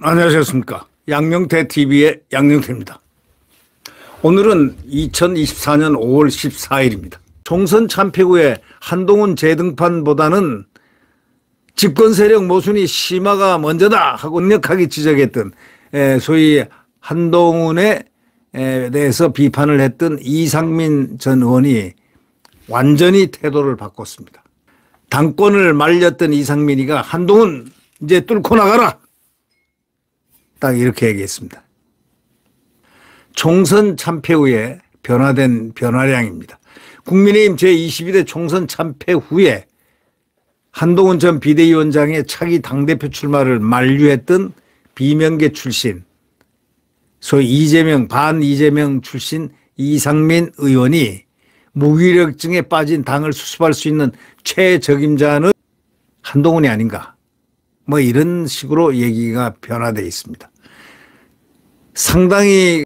안녕하셨습니까. 양명태 TV의 양명태입니다. 오늘은 2024년 5월 14일입니다. 총선 참패 후에 한동훈 재등판보다는 집권 세력 모순이 심화가 먼저다 하고 강력하게 지적했던 소위 한동훈의 대해서 비판을 했던 이상민 전 의원이 완전히 태도를 바꿨습니다. 당권을 말렸던 이상민이가 한동훈 이제 뚫고 나가라! 딱 이렇게 얘기했습니다. 총선 참패 후에 변화된 변화량입니다. 국민의힘 제22대 총선 참패 후에 한동훈 전 비대위원장의 차기 당대표 출마를 만류했던 비명계 출신 소위 이재명 반 이재명 출신 이상민 의원이 무기력증에 빠진 당을 수습할 수 있는 최적임자는 한동훈이 아닌가 뭐 이런 식으로 얘기가 변화되어 있습니다. 상당히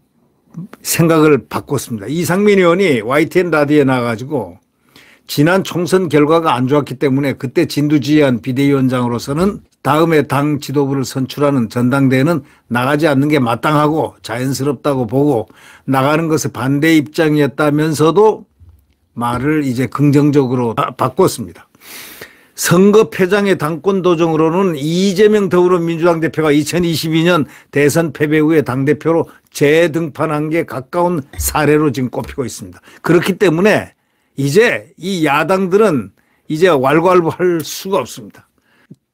생각을 바꿨습니다. 이상민 의원이 YTN 라디오에 나가지고 지난 총선 결과가 안 좋았기 때문에 그때 진두지휘한 비대위원장으로서는 다음에 당 지도부를 선출하는 전당대회는 나가지 않는 게 마땅하고 자연스럽다고 보고 나가는 것에 반대 입장이었다면서도 말을 이제 긍정적으로 바꿨습니다. 선거 패장의 당권 도정으로는 이재명 더불어민주당 대표가 2022년 대선 패배 후에 당대표로 재등판한 게 가까운 사례로 지금 꼽히고 있습니다. 그렇기 때문에 이제 이 야당들은 이제 왈왈부할 수가 없습니다.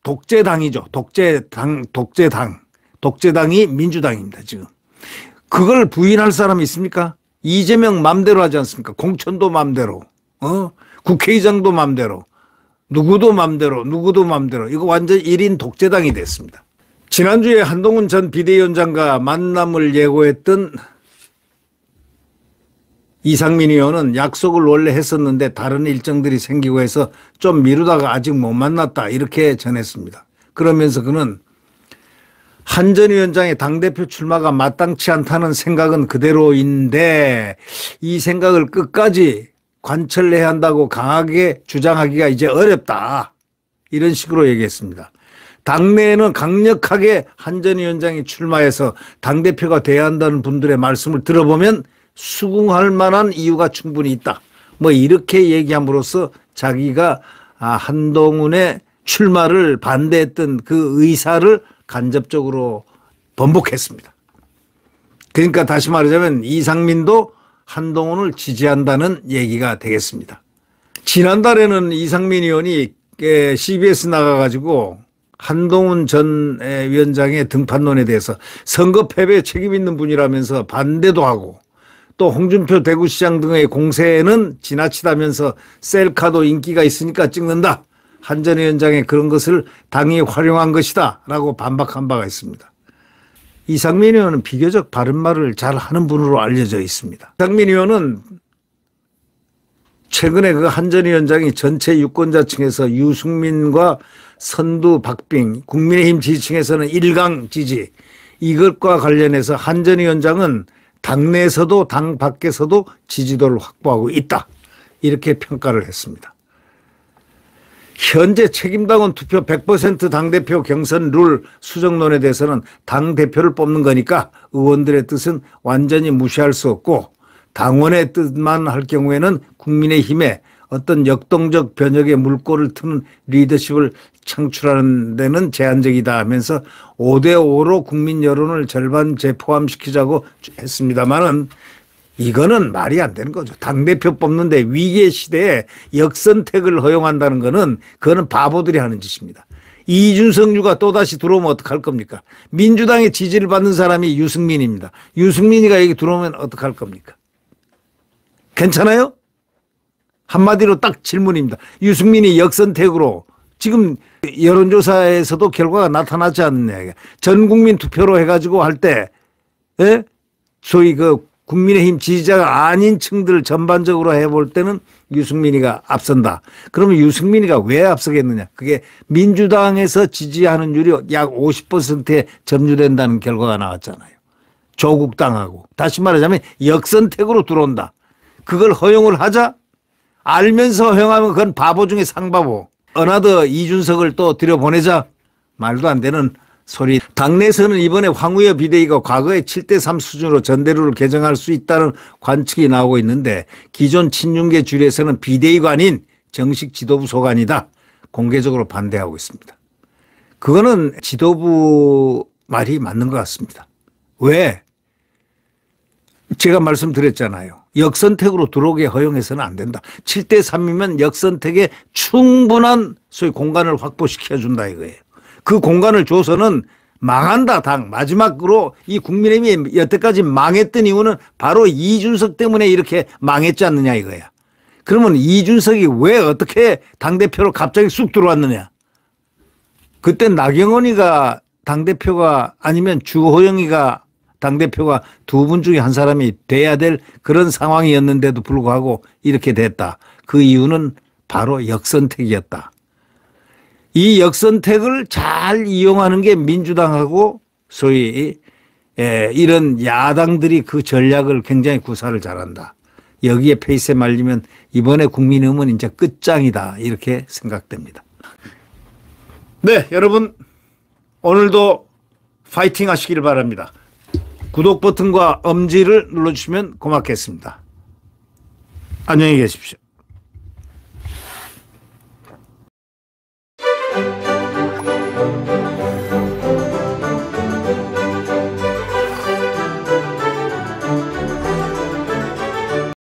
독재당이죠. 독재당, 독재당. 독재당이 민주당입니다, 지금. 그걸 부인할 사람이 있습니까? 이재명 맘대로 하지 않습니까? 공천도 맘대로. 어? 국회의장도 맘대로. 누구도 맘대로, 누구도 맘대로. 이거 완전 1인 독재당이 됐습니다. 지난주에 한동훈 전 비대위원장과 만남을 예고했던 이상민 의원은 약속을 원래 했었는데 다른 일정들이 생기고 해서 좀 미루다가 아직 못 만났다 이렇게 전했습니다. 그러면서 그는 한전 위원장의 당대표 출마가 마땅치 않다는 생각은 그대로인데 이 생각을 끝까지 관철해야 한다고 강하게 주장하기가 이제 어렵다. 이런 식으로 얘기했습니다. 당내에는 강력하게 한전 위원장이 출마해서 당대표가 돼야 한다는 분들의 말씀을 들어보면 수긍할 만한 이유가 충분히 있다. 뭐 이렇게 얘기함으로써 자기가 아, 한동훈의 출마를 반대했던 그 의사를 간접적으로 번복했습니다. 그러니까 다시 말하자면 이상민도 한동훈을 지지한다는 얘기가 되겠습니다. 지난달에는 이상민 의원이 CBS 나가가지고 한동훈 전 위원장의 등판론에 대해서 선거 패배 책임 있는 분이라면서 반대도 하고 또 홍준표 대구시장 등의 공세는 에 지나치다면서 셀카도 인기가 있으니까 찍는다. 한전 위원장의 그런 것을 당이 활용한 것이다. 라고 반박한 바가 있습니다. 이상민 의원은 비교적 바른 말을 잘 하는 분으로 알려져 있습니다. 이상민 의원은 최근에 그 한전 위원장이 전체 유권자층에서 유승민과 선두 박빙, 국민의힘 지지층에서는 일강 지지, 이것과 관련해서 한전 위원장은 당내에서도 당 밖에서도 지지도를 확보하고 있다. 이렇게 평가를 했습니다. 현재 책임당원 투표 100% 당대표 경선 룰 수정론에 대해서는 당대표를 뽑는 거니까 의원들의 뜻은 완전히 무시할 수 없고 당원의 뜻만 할 경우에는 국민의힘에 어떤 역동적 변혁의 물꼬를 트는 리더십을 창출하는 데는 제한적이다 하면서 5대5로 국민 여론을 절반 재포함시키자고 했습니다만은 이거는 말이 안 되는 거죠. 당대표 뽑는데 위기의 시대에 역선택을 허용한다는 거는 그거는 바보들이 하는 짓입니다. 이준석류가 또다시 들어오면 어떡할 겁니까? 민주당의 지지를 받는 사람이 유승민입니다. 유승민이가 여기 들어오면 어떡할 겁니까? 괜찮아요? 한마디로 딱 질문입니다. 유승민이 역선택으로 지금 여론조사에서도 결과가 나타나지 않느냐. 전 국민 투표로 해가지고 할 때, 예? 소위 그 국민의힘 지지자가 아닌 층들 전반적으로 해볼 때는 유승민이가 앞선다. 그러면 유승민이가 왜 앞서겠느냐. 그게 민주당에서 지지하는 율이 약 50%에 점유된다는 결과가 나왔잖아요. 조국당하고. 다시 말하자면 역선택으로 들어온다. 그걸 허용을 하자 알면서 형하면 그건 바보 중에 상바보. 어나더 이준석을 또 들여보내자. 말도 안 되는 소리. 당내에서는 이번에 황우여 비대위가 과거의 7대3 수준으로 전대료를 개정할 수 있다는 관측이 나오고 있는데 기존 친윤계 줄에서는 비대위관인 정식 지도부 소관이다. 공개적으로 반대하고 있습니다. 그거는 지도부 말이 맞는 것 같습니다. 왜? 제가 말씀드렸잖아요. 역선택으로 들어오게 허용해서는 안 된다. 7대 3이면 역선택에 충분한 소위 공간을 확보시켜 준다 이거예요. 그 공간을 줘서는 망한다 당 마지막으로 이 국민의힘이 여태까지 망했던 이유는 바로 이준석 때문에 이렇게 망했지 않느냐 이거야. 그러면 이준석이 왜 어떻게 당대표로 갑자기 쑥 들어왔느냐. 그때 나경원이가 당대표가 아니면 주호영이가 당대표가 두 분 중에 한 사람이 돼야 될 그런 상황이었는데도 불구하고 이렇게 됐다. 그 이유는 바로 역선택이었다. 이 역선택을 잘 이용하는 게 민주당하고 소위 예, 이런 야당들이 그 전략을 굉장히 구사를 잘한다. 여기에 페이스에 말리면 이번에 국민의힘은 이제 끝장이다. 이렇게 생각됩니다. 네, 여러분 오늘도 파이팅 하시길 바랍니다. 구독 버튼과 엄지를 눌러주시면 고맙겠습니다. 안녕히 계십시오.